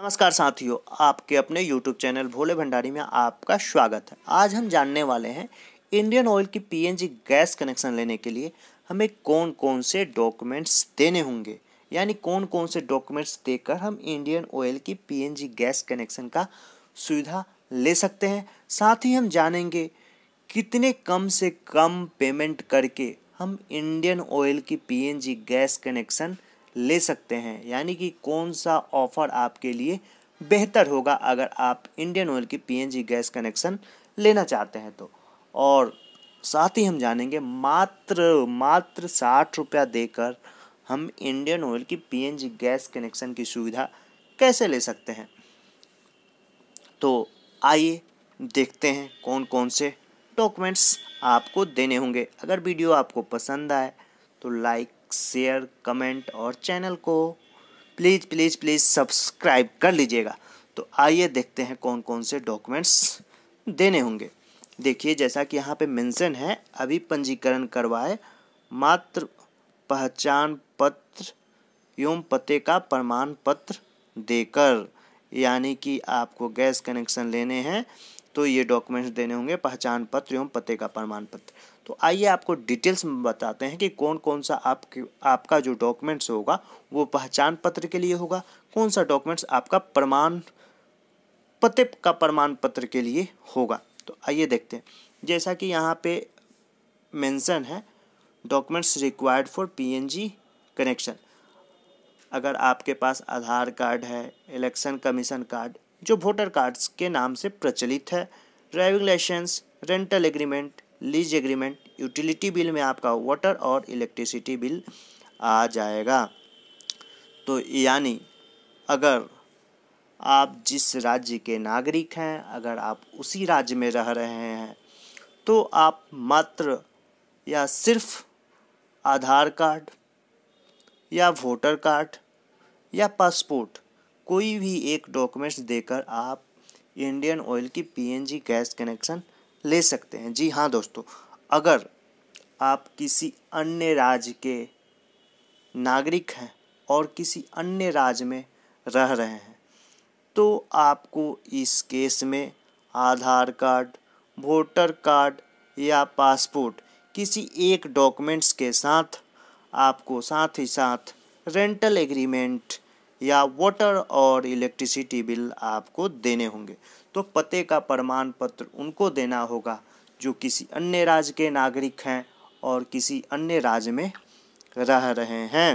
नमस्कार साथियों आपके अपने YouTube चैनल भोले भंडारी में आपका स्वागत है आज हम जानने वाले हैं इंडियन ऑयल की पीएनजी गैस कनेक्शन लेने के लिए हमें कौन कौन से डॉक्यूमेंट्स देने होंगे यानी कौन कौन से डॉक्यूमेंट्स देकर हम इंडियन ऑयल की पीएनजी गैस कनेक्शन का सुविधा ले सकते हैं साथ ही हम जानेंगे कितने कम से कम पेमेंट करके हम इंडियन ऑयल की पीएनजी गैस कनेक्शन ले सकते हैं यानी कि कौन सा ऑफ़र आपके लिए बेहतर होगा अगर आप इंडियन ऑयल की पीएनजी गैस कनेक्शन लेना चाहते हैं तो और साथ ही हम जानेंगे मात्र मात्र साठ रुपया देकर हम इंडियन ऑयल की पीएनजी गैस कनेक्शन की सुविधा कैसे ले सकते हैं तो आइए देखते हैं कौन कौन से डॉक्यूमेंट्स आपको देने होंगे अगर वीडियो आपको पसंद आए तो लाइक शेयर कमेंट और चैनल को प्लीज़ प्लीज़ प्लीज़ सब्सक्राइब कर लीजिएगा तो आइए देखते हैं कौन कौन से डॉक्यूमेंट्स देने होंगे देखिए जैसा कि यहाँ पे मेंशन है अभी पंजीकरण करवाए मात्र पहचान पत्र एवं पते का प्रमाण पत्र देकर यानी कि आपको गैस कनेक्शन लेने हैं तो ये डॉक्यूमेंट्स देने होंगे पहचान पत्र एवं पते का प्रमाण पत्र तो आइए आपको डिटेल्स में बताते हैं कि कौन कौन सा आपके आपका जो डॉक्यूमेंट्स होगा वो पहचान पत्र के लिए होगा कौन सा डॉक्यूमेंट्स आपका प्रमाण पते का प्रमाण पत्र के लिए होगा तो आइए देखते हैं जैसा कि यहाँ पे मेंशन है documents required for PNG connection अगर आपके पास आधार कार्ड है इलेक्शन कमीशन कार्ड जो वोटर कार्ड्स के नाम से प्रचलित है driving licence rental agreement lease agreement utility bill में आपका वाटर और इलेक्ट्रिसिटी बिल आ जाएगा तो यानी अगर आप जिस राज्य के नागरिक हैं अगर आप उसी राज्य में रह रहे हैं तो आप मात्र या सिर्फ आधार कार्ड या वोटर कार्ड या पासपोर्ट कोई भी एक डॉक्यूमेंट्स देकर आप इंडियन ऑयल की पीएनजी गैस कनेक्शन ले सकते हैं जी हाँ दोस्तों अगर आप किसी अन्य राज्य के नागरिक हैं और किसी अन्य राज्य में रह रहे हैं तो आपको इस केस में आधार कार्ड वोटर कार्ड या पासपोर्ट किसी एक डॉक्यूमेंट्स के साथ आपको साथ ही साथ रेंटल एग्रीमेंट या वाटर और इलेक्ट्रिसिटी बिल आपको देने होंगे तो पते का प्रमाण पत्र उनको देना होगा जो किसी अन्य राज्य के नागरिक हैं और किसी अन्य राज्य में रह रहे हैं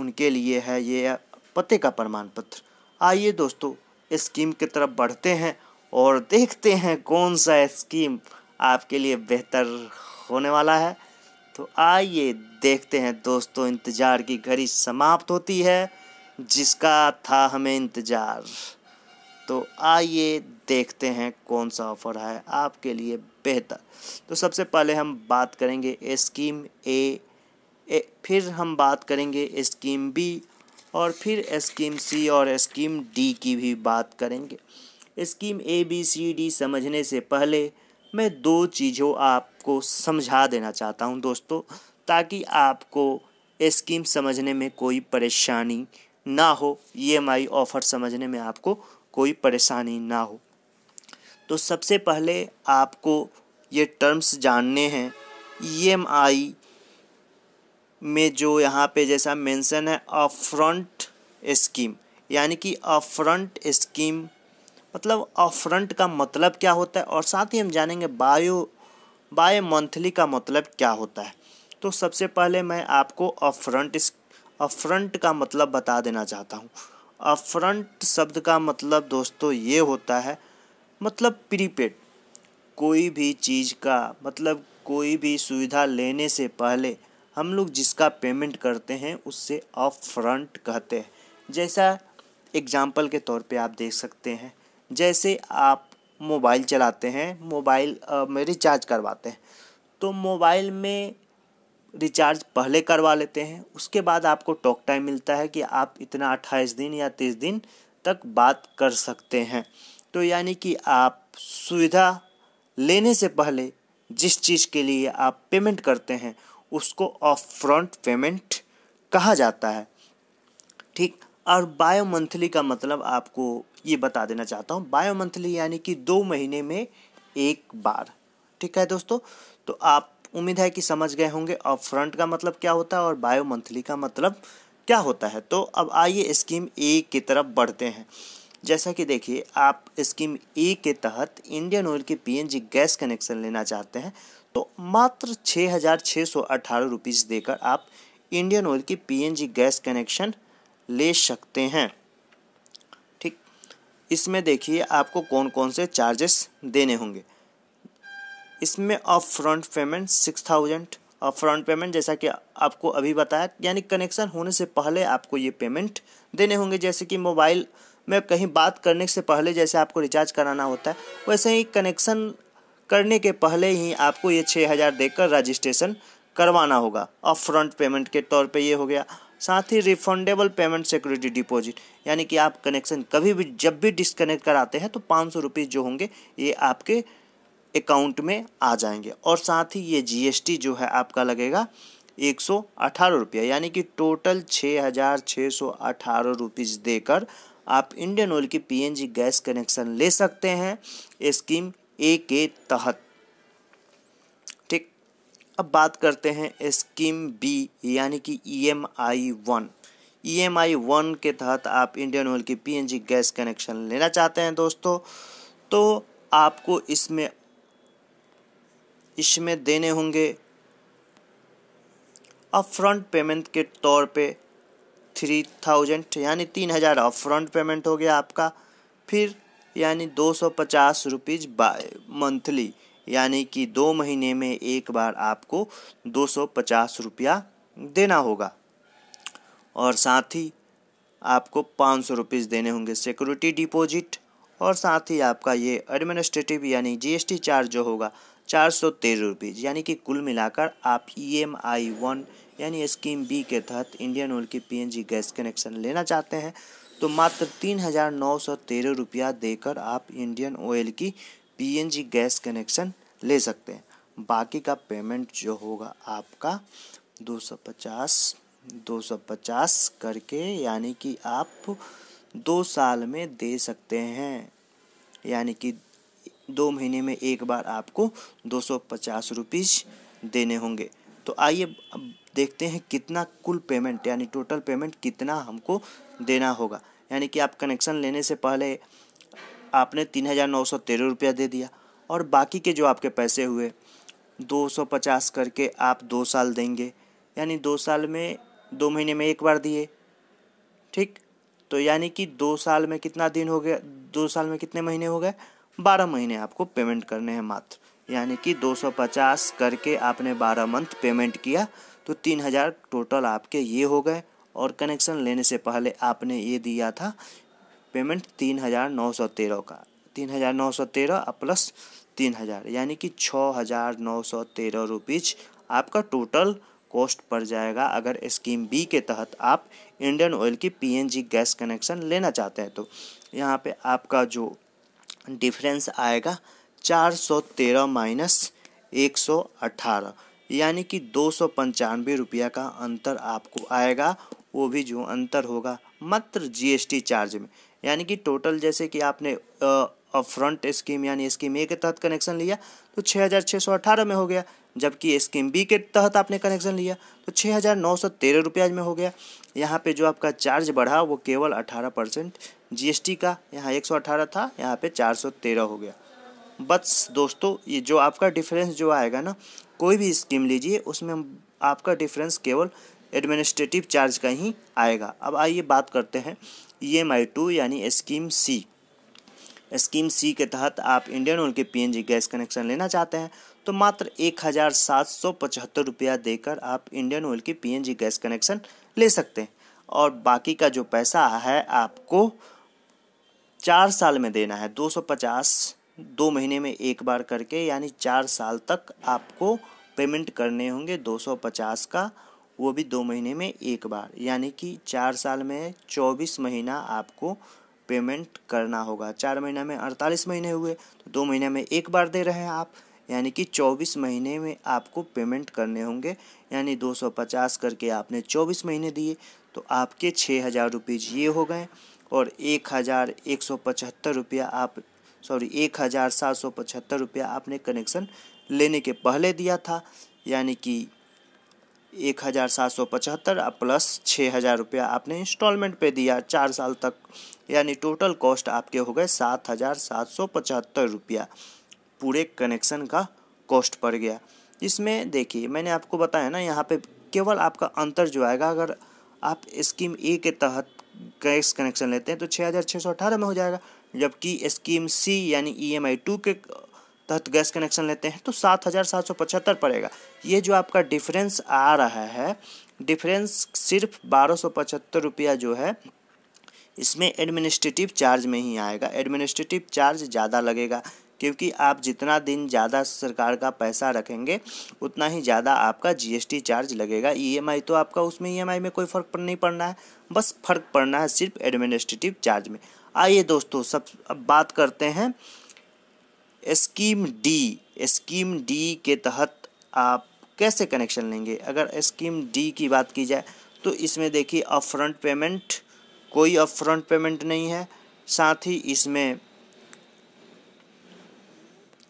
उनके लिए है ये पते का प्रमाण पत्र आइए दोस्तों स्कीम की तरफ बढ़ते हैं और देखते हैं कौन सा स्कीम आपके लिए बेहतर होने वाला है तो आइए देखते हैं दोस्तों इंतज़ार की घड़ी समाप्त होती है जिसका था हमें इंतज़ार तो आइए देखते हैं कौन सा ऑफ़र है आपके लिए बेहतर तो सबसे पहले हम बात करेंगे स्कीम ए, ए फिर हम बात करेंगे स्कीम बी और फिर स्कीम सी और स्कीम डी की भी बात करेंगे scheme A B C D समझने से पहले मैं दो चीज़ों आपको समझा देना चाहता हूँ दोस्तों ताकि आपको स्कीम समझने में कोई परेशानी ना हो ई e ऑफ़र समझने में आपको कोई परेशानी ना हो तो सबसे पहले आपको ये टर्म्स जानने हैं ई e में जो यहाँ पे जैसा मेंशन है अपफ्रंट स्कीम यानी कि अपफ्रंट स्कीम मतलब अपफ्रंट का मतलब क्या होता है और साथ ही हम जानेंगे बायो बाय मंथली का मतलब क्या होता है तो सबसे पहले मैं आपको अपफ्रंट अफ्रंट का मतलब बता देना चाहता हूँ अफ्रंट शब्द का मतलब दोस्तों ये होता है मतलब प्रीपेड कोई भी चीज़ का मतलब कोई भी सुविधा लेने से पहले हम लोग जिसका पेमेंट करते हैं उससे ऑफ फ्रंट कहते हैं जैसा एग्जाम्पल के तौर पे आप देख सकते हैं जैसे आप मोबाइल चलाते हैं मोबाइल में रिचार्ज करवाते हैं तो मोबाइल में रिचार्ज पहले करवा लेते हैं उसके बाद आपको टॉक टाइम मिलता है कि आप इतना अट्ठाईस दिन या तीस दिन तक बात कर सकते हैं तो यानी कि आप सुविधा लेने से पहले जिस चीज़ के लिए आप पेमेंट करते हैं उसको ऑफ फ्रंट पेमेंट कहा जाता है ठीक और बायो मंथली का मतलब आपको ये बता देना चाहता हूँ बायो मंथली यानी कि दो महीने में एक बार ठीक है दोस्तों तो आप उम्मीद है कि समझ गए होंगे अब फ्रंट का मतलब क्या होता है और बायो मंथली का मतलब क्या होता है तो अब आइए स्कीम ए की तरफ बढ़ते हैं जैसा कि देखिए आप स्कीम ए के तहत इंडियन ऑयल के पीएनजी गैस कनेक्शन लेना चाहते हैं तो मात्र छः हज़ार छः सौ अठारह रुपीज़ देकर आप इंडियन ऑयल की पीएनजी गैस कनेक्शन ले सकते हैं ठीक इसमें देखिए आपको कौन कौन से चार्जेस देने होंगे इसमें up front payment six thousand off front payment जैसा कि आपको अभी बताया यानी कनेक्शन होने से पहले आपको ये पेमेंट देने होंगे जैसे कि मोबाइल में कहीं बात करने से पहले जैसे आपको रिचार्ज कराना होता है वैसे ही कनेक्शन करने के पहले ही आपको ये छः हज़ार देकर रजिस्ट्रेशन करवाना होगा अप फ्रंट पेमेंट के तौर पे ये हो गया साथ ही रिफंडेबल पेमेंट सिक्योरिटी डिपॉजिट यानी कि आप कनेक्शन कभी भी जब भी डिस्कनेक्ट कराते हैं तो पाँच सौ रुपये जो होंगे ये आपके अकाउंट में आ जाएंगे और साथ ही ये जीएसटी जो है आपका लगेगा एक सौ अठारह रुपया यानी कि टोटल छः हज़ार छः सौ अठारह रुपीज़ देकर आप इंडियन ऑयल की पीएनजी गैस कनेक्शन ले सकते हैं स्कीम ए के तहत ठीक अब बात करते हैं स्कीम बी यानी कि E M I one E M I one के तहत आप इंडियन ऑयल की पीएनजी गैस कनेक्शन लेना चाहते हैं दोस्तों तो आपको इसमें इसमें देने होंगे अपफ्रंट पेमेंट के तौर पे थ्री थाउजेंड यानी तीन हज़ार अपफ्रंट पेमेंट हो गया आपका फिर यानी दो सौ पचास रुपीज़ बाय मंथली यानी कि दो महीने में एक बार आपको दो सौ पचास रुपया देना होगा और साथ ही आपको पाँच सौ रुपीज़ देने होंगे सिक्योरिटी डिपॉजिट और साथ ही आपका ये एडमिनिस्ट्रेटिव यानी जीएसटी चार्ज जो होगा चार सौ तेरह रुपीज़ यानी कि कुल मिलाकर आप ई एम आई वन यानी स्कीम बी के तहत इंडियन ऑयल की पीएनजी गैस कनेक्शन लेना चाहते हैं तो मात्र तीन हज़ार नौ सौ तेरह रुपया देकर आप इंडियन ऑयल की पीएनजी गैस कनेक्शन ले सकते हैं बाकी का पेमेंट जो होगा आपका दो सौ पचास दो सौ पचास करके यानी कि आप दो साल में दे सकते हैं यानी कि दो महीने में एक बार आपको दो सौ पचास रुपीज़ देने होंगे तो आइए अब देखते हैं कितना कुल पेमेंट यानी टोटल पेमेंट कितना हमको देना होगा यानी कि आप कनेक्शन लेने से पहले आपने तीन हज़ार नौ सौ तेरह रुपया दे दिया और बाकी के जो आपके पैसे हुए दो सौ पचास करके आप दो साल देंगे यानी दो साल में दो महीने में एक बार दिए ठीक तो यानी कि दो साल में कितना दिन हो गया दो साल में कितने महीने हो गए बारह महीने आपको पेमेंट करने हैं मात्र यानी कि 250 करके आपने बारह मंथ पेमेंट किया तो 3000 टोटल आपके ये हो गए और कनेक्शन लेने से पहले आपने ये दिया था पेमेंट तीन हज़ार नौ सौ तेरह का तीन हज़ार नौ सौ तेरह प्लस तीन हज़ार यानी कि छः हज़ार नौ सौ तेरह रुपीज़ आपका टोटल कॉस्ट पड़ जाएगा अगर स्कीम बी के तहत आप इंडियन ऑयल की पीएनजी गैस कनेक्शन लेना चाहते हैं तो यहाँ पे आपका जो डिफरेंस आएगा 413 माइनस 118 यानी कि दो सौ पंचानवे रुपया का अंतर आपको आएगा वो भी जो अंतर होगा मात्र जीएसटी चार्ज में यानी कि टोटल जैसे कि आपने और फ्रंट स्कीम यानी स्कीम ए के तहत कनेक्शन लिया तो छः हज़ार छः सौ अठारह में हो गया जबकि स्कीम बी के तहत आपने कनेक्शन लिया तो छः हज़ार नौ सौ तेरह रुपया में हो गया यहाँ पे जो आपका चार्ज बढ़ा वो केवल अठारह परसेंट जी का यहाँ एक सौ अठारह था यहाँ पे चार सौ तेरह हो गया बस दोस्तों ये जो आपका डिफरेंस जो आएगा ना कोई भी स्कीम लीजिए उसमें आपका डिफरेंस केवल एडमिनिस्ट्रेटिव चार्ज का ही आएगा अब आइए बात करते हैं ई एम आई टू यानी स्कीम सी स्कीम सी के तहत आप इंडियन ऑयल के पीएनजी गैस कनेक्शन लेना चाहते हैं तो मात्र एक हज़ार सात सौ पचहत्तर रुपया देकर आप इंडियन ऑयल के पीएनजी गैस कनेक्शन ले सकते हैं और बाकी का जो पैसा है आपको चार साल में देना है दो सौ पचास दो महीने में एक बार करके यानी चार साल तक आपको पेमेंट करने होंगे दो सौ पचास का वो भी दो महीने में एक बार यानी कि चार साल में चौबीस महीना आपको पेमेंट करना होगा चार महीने में अड़तालीस महीने हुए तो दो महीने में एक बार दे रहे हैं आप यानी कि 24 महीने में आपको पेमेंट करने होंगे यानी 250 करके आपने 24 महीने दिए तो आपके छः हज़ार रुपीज़ ये हो गए और एक हज़ार एक सौ पचहत्तर रुपया आप सॉरी एक हज़ार सात सौ पचहत्तर रुपया आपने कनेक्शन लेने के पहले दिया था यानी कि एक हज़ार सात सौ पचहत्तर और प्लस छः हज़ार रुपया आपने इंस्टॉलमेंट पे दिया चार साल तक यानी टोटल कॉस्ट आपके हो गए सात हज़ार सात सौ पचहत्तर रुपया पूरे कनेक्शन का कॉस्ट पड़ गया इसमें देखिए मैंने आपको बताया ना यहाँ पे केवल आपका अंतर जो आएगा अगर आप स्कीम ए के तहत गैस कनेक्शन लेते हैं तो छः हज़ार छः सौ अठारह में हो जाएगा जबकि स्कीम सी यानी ई एम आई टू के तहत गैस कनेक्शन लेते हैं तो सात हज़ार सात सौ पचहत्तर पड़ेगा ये जो आपका डिफरेंस आ रहा है डिफरेंस सिर्फ बारह सौ पचहत्तर रुपया जो है इसमें एडमिनिस्ट्रेटिव चार्ज में ही आएगा एडमिनिस्ट्रेटिव चार्ज ज़्यादा लगेगा क्योंकि आप जितना दिन ज़्यादा सरकार का पैसा रखेंगे उतना ही ज़्यादा आपका जीएसटी चार्ज लगेगा ईएमआई e तो आपका उसमें ईएमआई e में कोई फ़र्क नहीं पड़ना है बस फ़र्क पड़ना है सिर्फ एडमिनिस्ट्रेटिव चार्ज में आइए दोस्तों सब अब बात करते हैं स्कीम डी स्कीम डी के तहत आप कैसे कनेक्शन लेंगे अगर स्कीम डी की बात की जाए तो इसमें देखिए अप फ्रंट पेमेंट कोई अप फ्रंट पेमेंट नहीं है साथ ही इसमें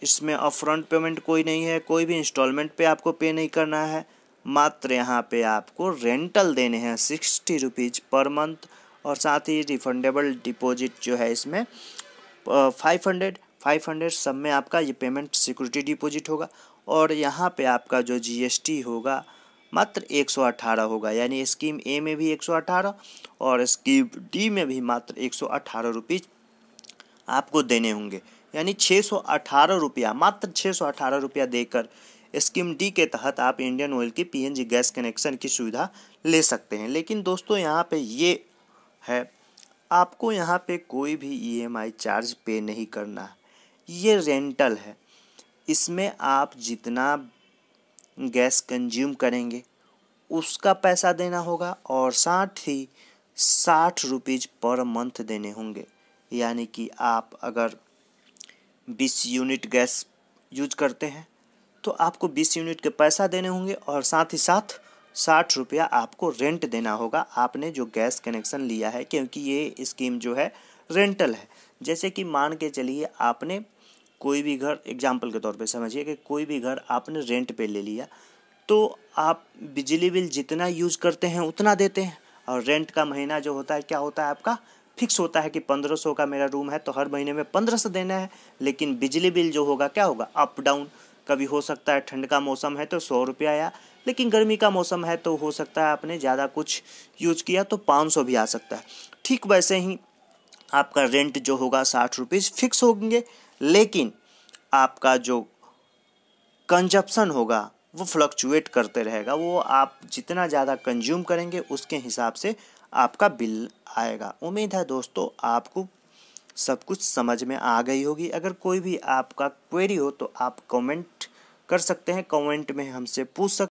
इसमें अप फ्रंट पेमेंट कोई नहीं है कोई भी इंस्टॉलमेंट पे आपको पे नहीं करना है मात्र यहाँ पे आपको रेंटल देने हैं सिक्सटी रुपीज़ पर मंथ और साथ ही रिफंडेबल डिपॉजिट जो है इसमें फाइव हंड्रेड फाइव हंड्रेड सब में आपका ये पेमेंट सिक्योरिटी डिपॉजिट होगा और यहाँ पे आपका जो जीएसटी होगा मात्र एक सौ अठारह होगा यानी स्कीम ए में भी एक सौ अठारह और स्कीम डी में भी मात्र एक सौ अठारह रुपीज आपको देने होंगे यानी छः सौ अठारह रुपया मात्र छः सौ अठारह रुपया देकर स्कीम डी के तहत आप इंडियन ऑयल की पीएनजी गैस कनेक्शन की सुविधा ले सकते हैं लेकिन दोस्तों यहाँ पे ये है आपको यहाँ पे कोई भी ईएमआई चार्ज पे नहीं करना है ये रेंटल है इसमें आप जितना गैस कंज्यूम करेंगे उसका पैसा देना होगा और साथ ही साठ रुपीज़ पर मंथ देने होंगे यानी कि आप अगर बीस यूनिट गैस यूज करते हैं तो आपको बीस यूनिट के पैसा देने होंगे और साथ ही साथ साठ रुपया आपको रेंट देना होगा आपने जो गैस कनेक्शन लिया है क्योंकि ये स्कीम जो है रेंटल है जैसे कि मान के चलिए आपने कोई भी घर एग्जाम्पल के तौर पर समझिए कि कोई भी घर आपने रेंट पर ले लिया तो आप बिजली बिल जितना यूज करते हैं उतना देते हैं और रेंट का महीना जो होता है क्या होता है आपका फिक्स होता है कि पंद्रह सौ का मेरा रूम है तो हर महीने में पंद्रह सौ देना है लेकिन बिजली बिल जो होगा क्या होगा अप डाउन कभी हो सकता है ठंड का मौसम है तो सौ रुपया आया लेकिन गर्मी का मौसम है तो हो सकता है आपने ज़्यादा कुछ यूज किया तो पाँच सौ भी आ सकता है ठीक वैसे ही आपका रेंट जो होगा साठ रुपीज़ फिक्स होंगे लेकिन आपका जो कंजप्शन होगा वो फ्लक्चुएट करते रहेगा वो आप जितना ज़्यादा कंज्यूम करेंगे उसके हिसाब से आपका बिल आएगा उम्मीद है दोस्तों आपको सब कुछ समझ में आ गई होगी अगर कोई भी आपका क्वेरी हो तो आप कमेंट कर सकते हैं कमेंट में हमसे पूछ सकते